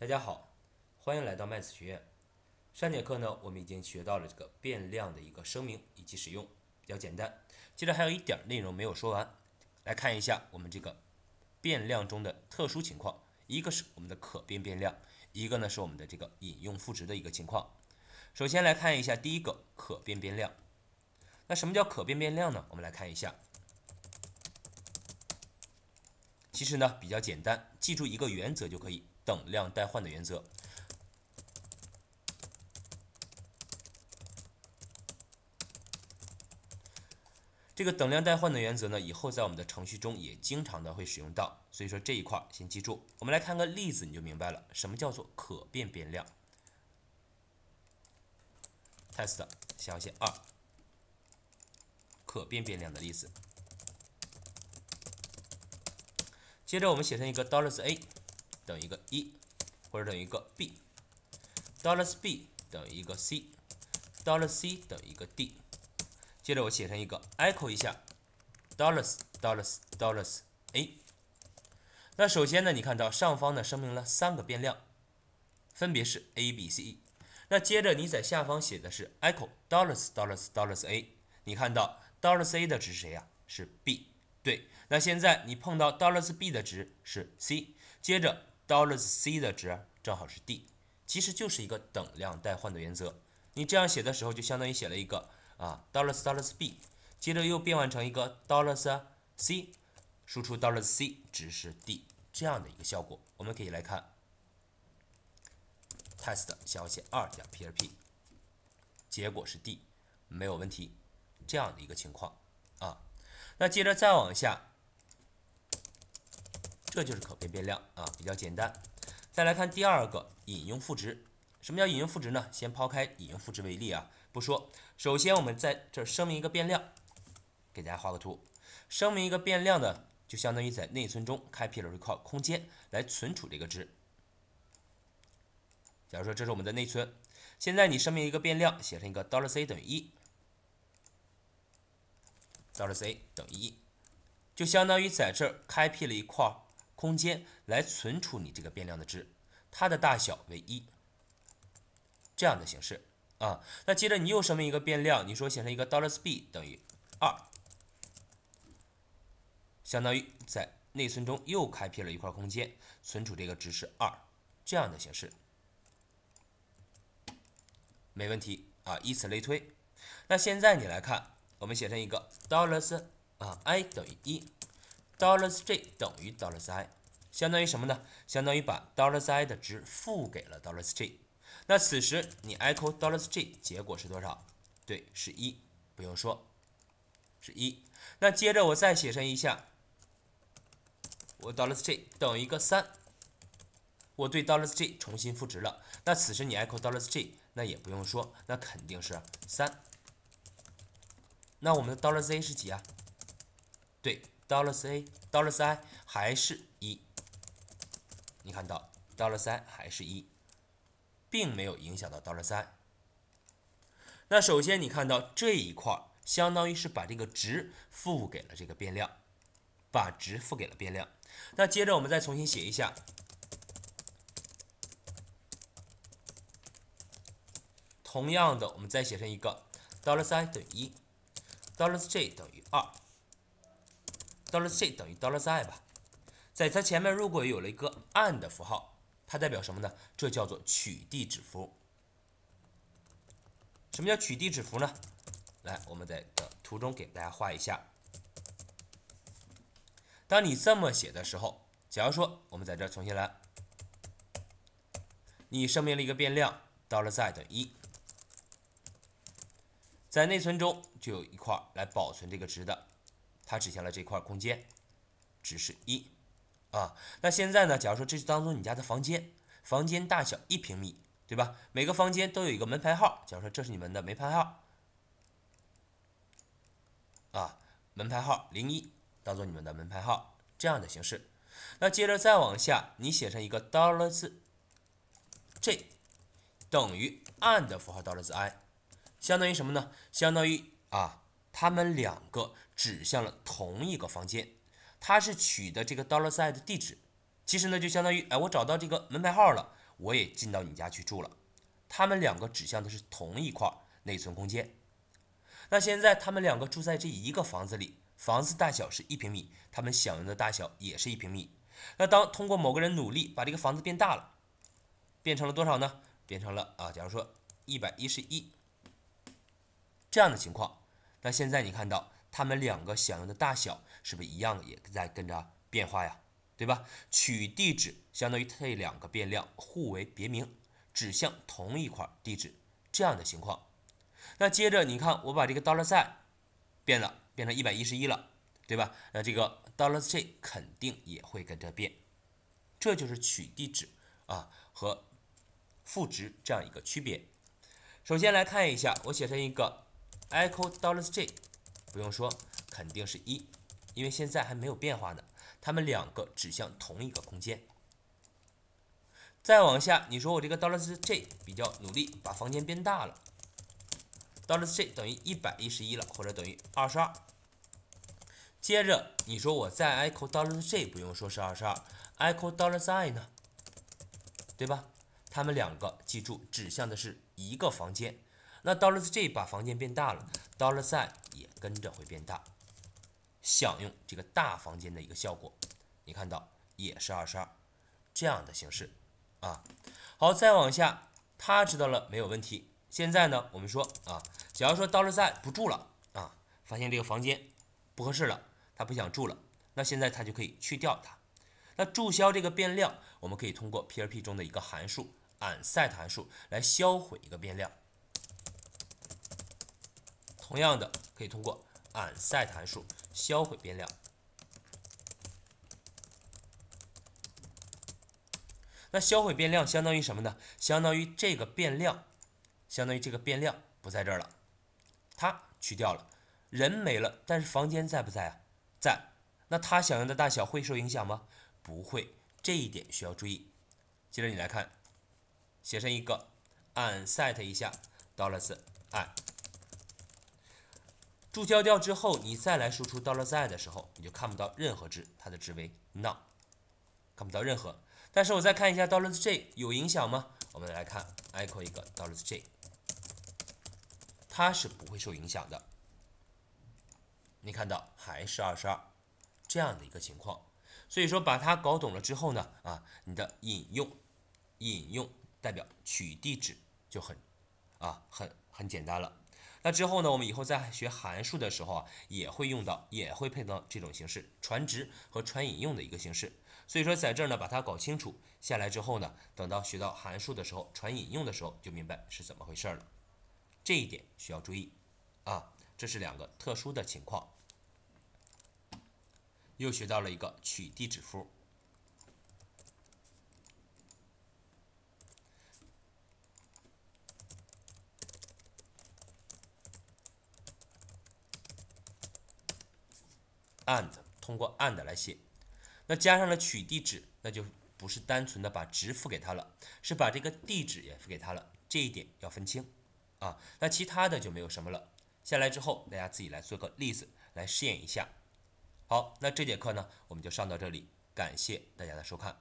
大家好，欢迎来到麦子学院。上节课呢，我们已经学到了这个变量的一个声明以及使用，比较简单。接着还有一点内容没有说完，来看一下我们这个变量中的特殊情况。一个是我们的可变变量，一个呢是我们的这个引用赋值的一个情况。首先来看一下第一个可变变量。那什么叫可变变量呢？我们来看一下，其实呢比较简单，记住一个原则就可以。等量代换的原则，这个等量代换的原则呢，以后在我们的程序中也经常的会使用到，所以说这一块先记住。我们来看个例子，你就明白了什么叫做可变变量。test 小写二，可变变量的例子。接着我们写成一个 dollar's a。等于一个一，或者等于一个 b，dollars b 等于一个 c，dollars c 等于一个 d，接着我写成一个 echo 一下 dollars dollars dollars a。那首先呢，你看到上方呢声明了三个变量，分别是 a b c。那接着你在下方写的是 echo dollars dollars dollars a。你看到 dollars a 的值是谁呀？是 b。对，那现在你碰到 dollars b 的值是 c，接着 dollar s c 的值正好是 d，其实就是一个等量代换的原则。你这样写的时候，就相当于写了一个啊，dollar s dollar s b，接着又变换成一个 dollar c，输出 dollar c 值是 d 这样的一个效果。我们可以来看 test 小写二点 p r p，结果是 d 没有问题，这样的一个情况啊。那接着再往下。这就是可变变量啊，比较简单。再来看第二个引用赋值。什么叫引用赋值呢？先抛开引用赋值为例啊，不说。首先，我们在这声明一个变量，给大家画个图。声明一个变量呢，就相当于在内存中开辟了一块空间来存储这个值。假如说这是我们的内存，现在你声明一个变量，写成一个 dollar c 等于一，dollar c 等于一，就相当于在这儿开辟了一块。空间来存储你这个变量的值，它的大小为一，这样的形式啊。那接着你又声明一个变量，你说写成一个 dollars b 等于二，相当于在内存中又开辟了一块空间，存储这个值是二，这样的形式，没问题啊。以此类推，那现在你来看，我们写成一个 dollars 啊 i 等于一。dollar s j 等于 dollar s i，相当于什么呢？相当于把 dollar s i 的值付给了 dollar s g 那此时你 echo dollar s g 结果是多少？对，是一，不用说，是一。那接着我再写上一下，我 dollar s g 等一个三，我对 dollar s g 重新赋值了。那此时你 echo dollar s g 那也不用说，那肯定是三。那我们的 dollar s z 是几啊？对。dollar c，dollar c 还是一，你看到 dollar c 还是一，并没有影响到 dollar c。那首先你看到这一块，相当于是把这个值赋给了这个变量，把值赋给了变量。那接着我们再重新写一下，同样的，我们再写成一个 dollar c 等于一，dollar j 等于二。dollar C 等于 dollar z 吧，在它前面如果有了一个 and 的符号，它代表什么呢？这叫做取地址符。什么叫取地址符呢？来，我们在图中给大家画一下。当你这么写的时候，假如说我们在这重新来，你声明了一个变量 dollar z 等于一，在内存中就有一块来保存这个值的。它指向了这块空间，指示一，啊，那现在呢？假如说这是当做你家的房间，房间大小一平米，对吧？每个房间都有一个门牌号，假如说这是你们的门牌号，啊，门牌号零一，当做你们的门牌号这样的形式。那接着再往下，你写上一个 dollar 字，j 等于 and 符号 dollar 字 i，相当于什么呢？相当于啊。他们两个指向了同一个房间，它是取的这个 dollar s i g e 的地址，其实呢就相当于，哎，我找到这个门牌号了，我也进到你家去住了。他们两个指向的是同一块内存空间。那现在他们两个住在这一个房子里，房子大小是一平米，他们享用的大小也是一平米。那当通过某个人努力把这个房子变大了，变成了多少呢？变成了啊，假如说一百一十一这样的情况。那现在你看到它们两个响应的大小是不是一样，也在跟着变化呀？对吧？取地址相当于这两个变量互为别名，指向同一块地址这样的情况。那接着你看，我把这个 dollar sign 变了，变成一百一十一了，对吧？那这个 dollar j 肯定也会跟着变。这就是取地址啊和赋值这样一个区别。首先来看一下，我写成一个。echo dollars j，不用说，肯定是一，因为现在还没有变化呢。它们两个指向同一个空间。再往下，你说我这个 dollars j 比较努力，把房间变大了，dollars j 等于一百一十一了，或者等于二十二。接着你说我再 echo dollars j，不用说是二十二，echo dollars i 呢，对吧？它们两个记住指向的是一个房间。那 dollars 把房间变大了，dollars z 也跟着会变大，享用这个大房间的一个效果。你看到也是二十二这样的形式啊。好，再往下，他知道了没有问题。现在呢，我们说啊，假如说 dollars z 不住了啊，发现这个房间不合适了，他不想住了，那现在他就可以去掉它。那注销这个变量，我们可以通过 P R P 中的一个函数 unset 函数来销毁一个变量。同样的，可以通过 unset 函数销毁变量。那销毁变量相当于什么呢？相当于这个变量，相当于这个变量不在这儿了，它去掉了，人没了，但是房间在不在啊？在。那它响应的大小会受影响吗？不会，这一点需要注意。接着你来看，写上一个 unset 一下 dollars，哎。注销掉之后，你再来输出 dollar z 的时候，你就看不到任何值，它的值为 None，看不到任何。但是我再看一下 dollar j 有影响吗？我们来看 echo 一个 dollar j，它是不会受影响的。你看到还是二十二这样的一个情况。所以说把它搞懂了之后呢，啊，你的引用引用代表取地址就很啊很很简单了。那之后呢，我们以后在学函数的时候啊，也会用到，也会配到这种形式传值和传引用的一个形式。所以说，在这儿呢，把它搞清楚下来之后呢，等到学到函数的时候，传引用的时候就明白是怎么回事了。这一点需要注意，啊，这是两个特殊的情况。又学到了一个取地址符。and 通过 and 来写，那加上了取地址，那就不是单纯的把值付给他了，是把这个地址也付给他了，这一点要分清啊。那其他的就没有什么了。下来之后，大家自己来做个例子来试验一下。好，那这节课呢，我们就上到这里，感谢大家的收看。